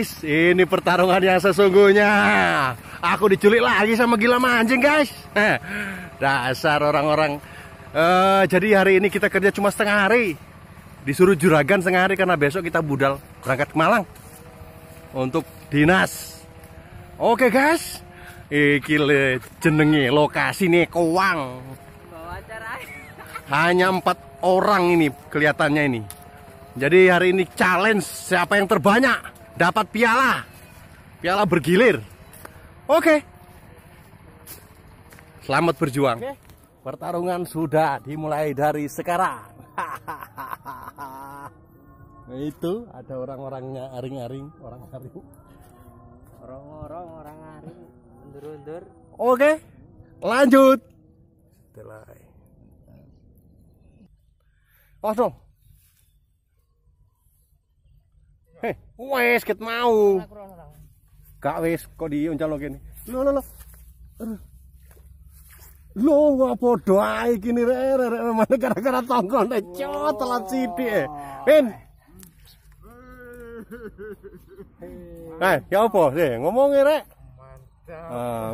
guys Ini pertarungan yang sesungguhnya Aku diculik lagi sama gila mancing guys Dasar orang-orang uh, Jadi hari ini kita kerja cuma setengah hari Disuruh juragan setengah hari Karena besok kita budal berangkat ke Malang Untuk dinas Oke guys Iki jenenge lokasi nih Kowang Hanya empat orang ini kelihatannya ini jadi hari ini challenge siapa yang terbanyak dapat piala. Piala bergilir. Oke. Selamat berjuang. okay. Pertarungan sudah dimulai dari sekarang. nah, itu ada orang-orangnya aring-aring, orang-aring. Orang-orang orang-aring, undur-undur. Oke. Lanjut. Oh, Langsung. Hei, wes ket mau. Kak wes kok diuncal Lo lo lo. Lo gak wah ay gini re re re mana gara-gara deh cot telat eh. Pin. Eh, ya apa sih ngomongnya e, re? Mantap. Ah,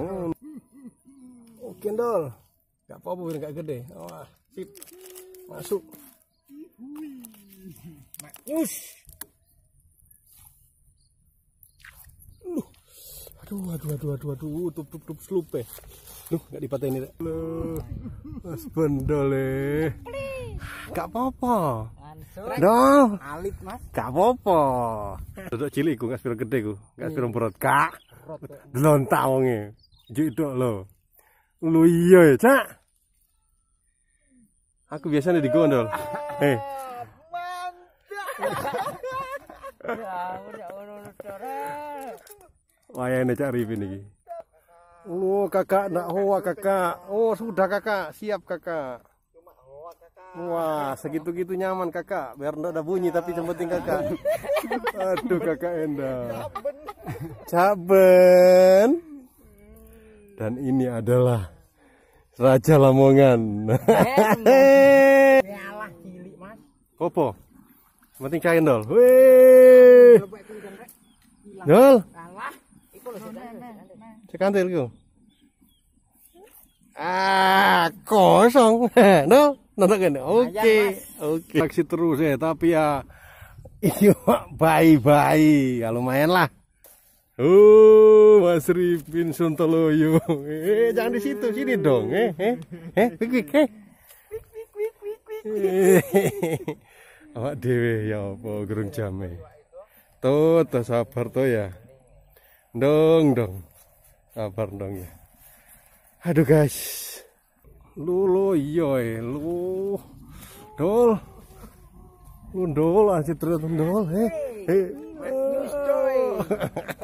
Oke, oh, Dol. Enggak apa-apa gak gede. Wah, sip. Masuk. Ush. Loh. Aduh, aduh, aduh, aduh, aduh, uh, tup, tup, tup, selupe Loh, eh. nggak dipatahin ini. Loh, mas eh. Gak apa-apa. No. Alit, Mas. Gak apa-apa. Duduk cilik ku, gak sepiro gede ku. Gak sepiro perut, Kak. Delontak wonge. Jidok lo. Lu iya ya, Cak. Aku biasanya digondol. Eh. Mantap. Ya ya wah ini cari ini. Oh kakak nak hoa kakak. Oh sudah kakak siap kakak. Wah segitu gitu nyaman kakak. Biar ndak ada bunyi tapi yang kakak. Aduh kakak endah, Caben. Dan ini adalah Raja Lamongan. Opo? penting cair dol, Wih. Dol. Sekantil ku. Ah, kosong. no, nonton kan. Oke. Oke. Taksi terus ya, tapi ya iya bayi-bayi. Ya lumayan lah. Oh, Mas Ripin Suntoloyo. Eh, jangan di situ, sini dong. Eh, eh, eh, quick, quick, eh. Quick, quick, quick, quick, quick. Eh, awak Dewi ya apa gerung jame tuh tuh sabar tuh ya dong dong sabar dong ya aduh guys lu lu yoi lu dol lu dol aja terus dol eh eh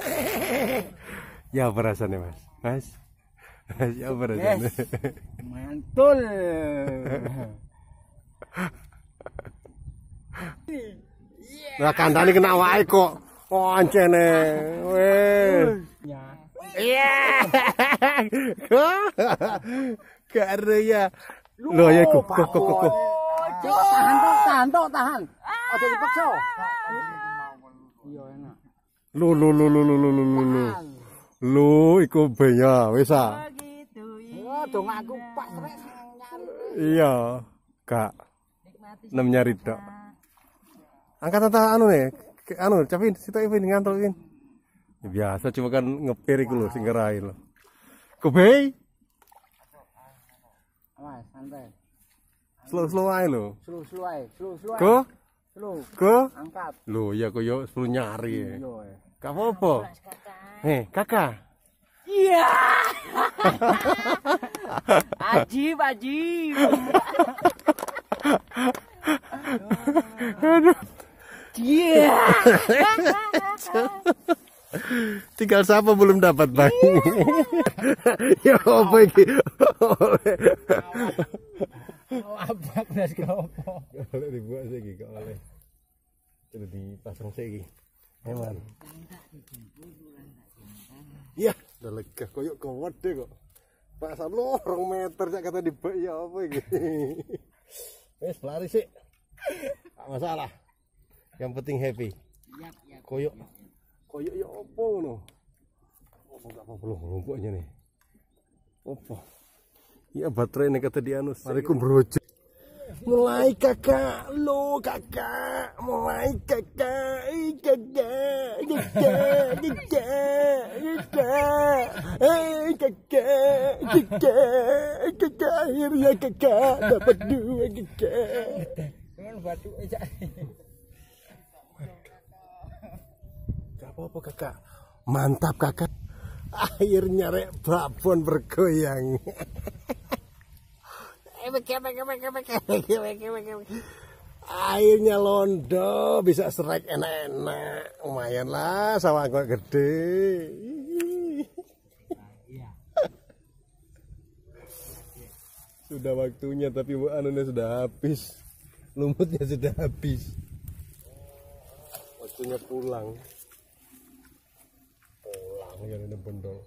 ya perasan nih mas mas mas ya perasan yes. mantul Lah kandhane kena awake kok. Oh ancene. Weh. Iya. Kare ya. Lho ya, ya kok kok kok kok. Tahan tok, tahan tok, tahan. Aja dipaksa. Iya lu, lu, lu, lu, lu, lu, lu, lu, lu, iku beya wis ah. Oh, dong aku pas Iya, Kak. Nemnya ridok angkat tata anu nih anu capin situ Ipin ngantuk Ipin ya, biasa cuma kan ngepir iku lho sing kerai lho kebei santai slow slow ae lho slow slow ae slow slow ke ke angkat lho ya koyo slow nyari ya gak apa-apa he eh, kakak iya yeah. ajib ajib Yeah. Tinggal siapa belum dapat bang? ya apa ini? abang nas kelopo. Kalau dibuat lagi, kalau oleh itu dipasang lagi. Hewan. Iya, udah lega. Koyok kawat deh kok. Pak Samlo orang meter cak kata dibuat ya apa ini? Wes lari sih. Tak masalah. Yang penting happy. Yap, yap. Koyok. Koyok ya opo no Opo gak apa-apa aja nih. Opo. Iya baterai nih kata Dianus. Assalamualaikum bro. Mulai kakak lo kakak mulai kakak kakak kakak kakak kakak kakak kakak kakak akhirnya kakak dapat dua kakak. Cuman batu aja. apa kakak mantap kakak akhirnya rek babon bergoyang akhirnya londo bisa serek enak-enak lumayan lah sama gue gede sudah waktunya tapi anunya sudah habis lumutnya sudah habis waktunya pulang yang ini bendol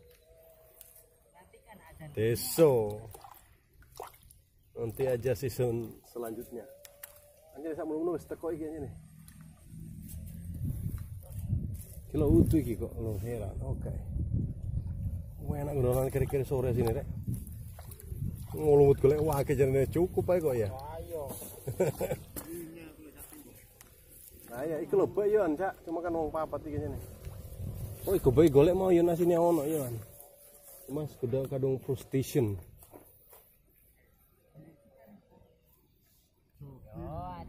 kan deso nanti aja season selanjutnya anjir sak mulung wis teko iki nih kilo utuh iki kok lo heran oke okay. enak ngodolan kira-kira sore sini rek ngulungut golek wah jarene cukup ae kok ya ayo iya. nah ya ikut lo yo cak cuma kan uang papat tiga jane Woi, oh, kebay golek mau yun asine ono ya, kan? Mas. Mas kedang kadung frustration.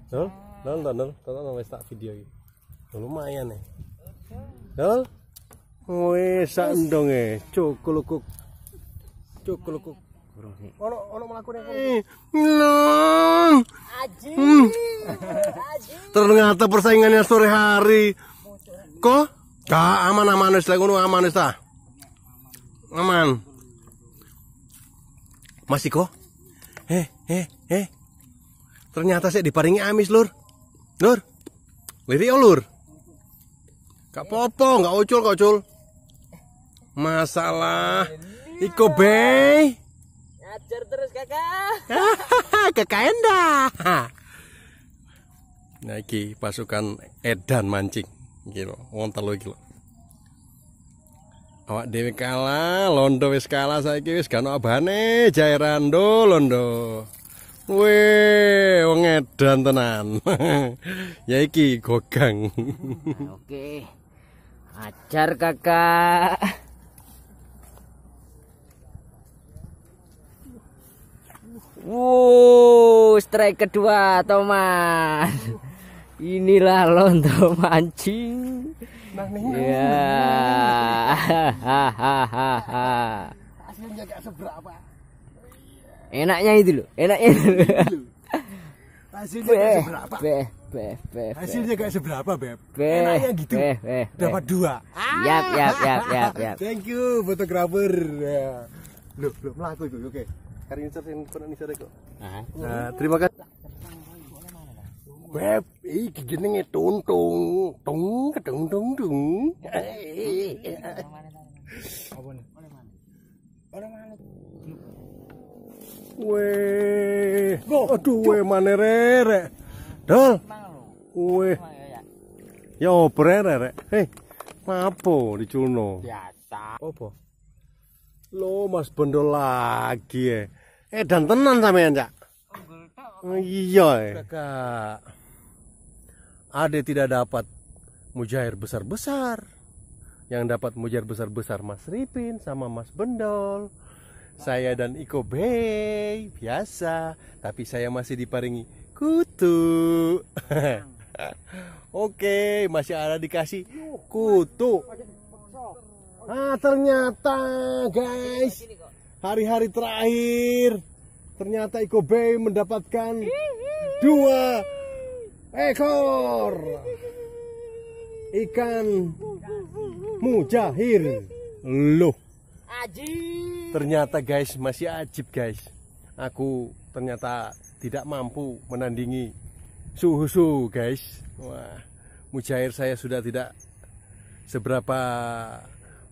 Dol, oh, nol, nol, nol, kok nol, video ini? Oh, lumayan nih. Ya. Nol, wes sandong eh, ya. cukulukuk, cukulukuk. Ono, ono melakukan yang eh, Nol, hmm. Ternyata persaingannya sore hari. Kok? kak ah, aman aman wis ngono aman wis Aman. Masih kok. Eh, eh, eh. Ternyata saya diparingi amis, Lur. Lur. Lirik ya, Lur. Gak popo, gak ucul kok, ucul. Masalah Iko be. Ngajar terus, Kakak. Kakak Enda. Nah, iki pasukan edan mancing. Gila, gitu. wong lho iki lho. Awak dhewe kalah, londo wis kalah saiki wis gak ono abane, do londo. Weh, wong edan tenan. ya iki gogang. nah, Oke. Ajar kakak. Wuh, strike kedua, Thomas inilah londo mancing ya hahaha seberapa enaknya itu loh enaknya itu loh. hasilnya gak seberapa beh, hasilnya gak seberapa beb beh, enaknya gitu dapat dua yap yap yap yap yap thank you fotografer lo lo melaku itu oke okay. ini cerita yang pernah nisar kok terima kasih web iki jenenge tuntung tung kedung dung dung Weh, aduh weh mana rerek. Dol. Weh. Yo bererek, hei. Mapo dicuno? Biasa. Opo? Lo Mas bendo lagi ya. Eh dan tenan sampean, Cak. Iya. Kakak. Ade tidak dapat mujair besar-besar. Yang dapat mujair besar-besar Mas Ripin sama Mas Bendol. Saya dan Iko Bey biasa, tapi saya masih diparingi kutu. Oke, masih ada dikasih kutu. Ah, ternyata guys, hari-hari terakhir ternyata Iko Bey mendapatkan dua ekor ikan mujahir loh ajib. ternyata guys masih ajib guys aku ternyata tidak mampu menandingi suhu suhu guys wah mujahir saya sudah tidak seberapa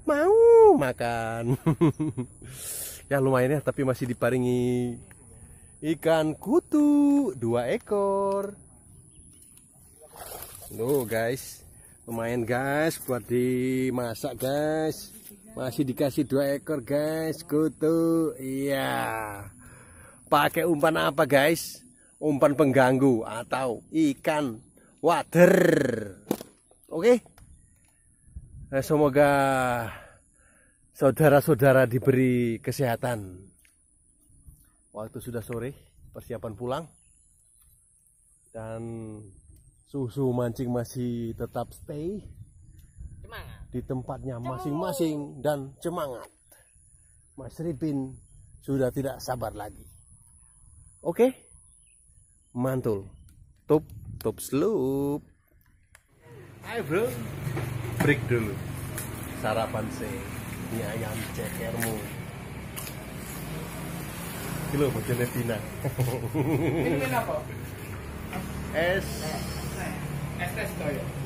mau makan ya lumayan ya tapi masih diparingi ikan kutu dua ekor Tuh guys, lumayan guys buat dimasak guys. Masih dikasih dua ekor guys, kutu. Iya. Pakai umpan apa guys? Umpan pengganggu atau ikan water, Oke. Okay? Nah, eh, semoga saudara-saudara diberi kesehatan. Waktu sudah sore, persiapan pulang. Dan susu mancing masih tetap stay cemangat. di tempatnya masing-masing dan cemangat. Mas Ripin sudah tidak sabar lagi. Oke, okay? mantul. Top, top slope. Hai bro, break dulu. Sarapan sih, ini ayam cekermu. Kilo bojone Tina. Ini apa? Es. Essa é a história.